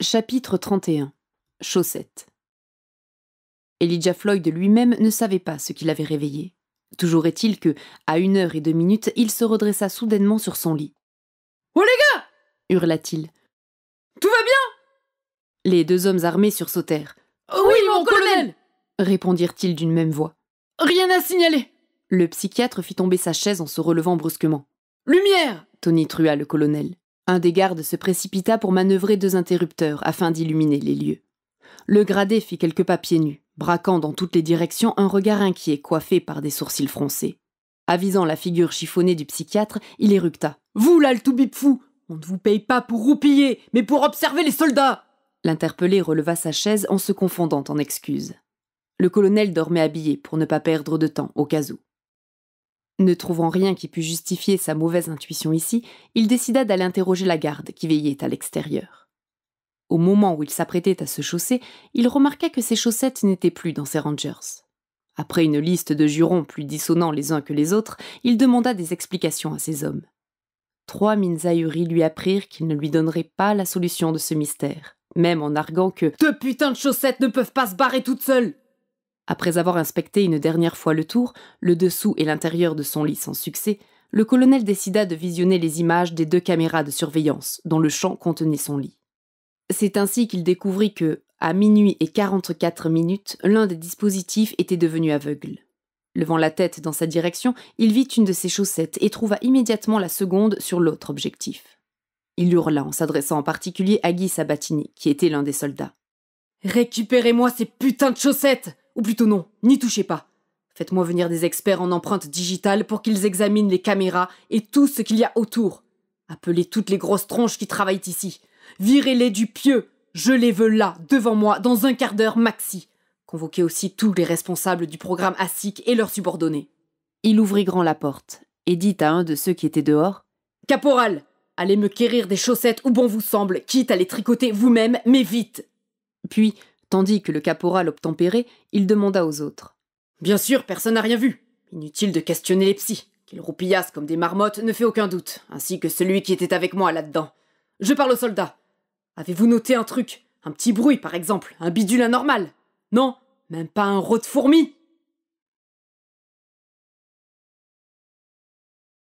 Chapitre 31 Chaussettes Elijah Floyd lui-même ne savait pas ce qu'il avait réveillé. Toujours est-il que, à une heure et deux minutes, il se redressa soudainement sur son lit. Oh les gars hurla-t-il. Tout va bien Les deux hommes armés sursautèrent. oui, mon colonel, répondirent-ils d'une même voix. Rien à signaler Le psychiatre fit tomber sa chaise en se relevant brusquement. Lumière trua le colonel. Un des gardes se précipita pour manœuvrer deux interrupteurs afin d'illuminer les lieux. Le gradé fit quelques pas pieds nus, braquant dans toutes les directions un regard inquiet coiffé par des sourcils froncés. Avisant la figure chiffonnée du psychiatre, il éructa. Vous, là, le fou On ne vous paye pas pour roupiller, mais pour observer les soldats L'interpellé releva sa chaise en se confondant en excuses. Le colonel dormait habillé pour ne pas perdre de temps, au cas où. Ne trouvant rien qui pût justifier sa mauvaise intuition ici, il décida d'aller interroger la garde qui veillait à l'extérieur. Au moment où il s'apprêtait à se chausser, il remarqua que ses chaussettes n'étaient plus dans ses rangers. Après une liste de jurons plus dissonants les uns que les autres, il demanda des explications à ses hommes. Trois mines lui apprirent qu'ils ne lui donneraient pas la solution de ce mystère, même en arguant que Deux putains de chaussettes ne peuvent pas se barrer toutes seules après avoir inspecté une dernière fois le tour, le dessous et l'intérieur de son lit sans succès, le colonel décida de visionner les images des deux caméras de surveillance dont le champ contenait son lit. C'est ainsi qu'il découvrit que, à minuit et quarante-quatre minutes, l'un des dispositifs était devenu aveugle. Levant la tête dans sa direction, il vit une de ses chaussettes et trouva immédiatement la seconde sur l'autre objectif. Il hurla en s'adressant en particulier à Guy Sabatini, qui était l'un des soldats. Récupérez-moi ces putains de chaussettes ou plutôt non, n'y touchez pas. Faites-moi venir des experts en empreintes digitales pour qu'ils examinent les caméras et tout ce qu'il y a autour. Appelez toutes les grosses tronches qui travaillent ici. Virez-les du pieu. Je les veux là, devant moi, dans un quart d'heure maxi. Convoquez aussi tous les responsables du programme ASIC et leurs subordonnés. Il ouvrit grand la porte et dit à un de ceux qui étaient dehors Caporal, allez me quérir des chaussettes où bon vous semble, quitte à les tricoter vous-même, mais vite Puis, Tandis que le caporal obtempérait, il demanda aux autres. Bien sûr, personne n'a rien vu. Inutile de questionner les psys. Qu'ils roupillassent comme des marmottes ne fait aucun doute, ainsi que celui qui était avec moi là-dedans. Je parle aux soldats. Avez-vous noté un truc Un petit bruit, par exemple Un bidule anormal Non Même pas un rot de fourmi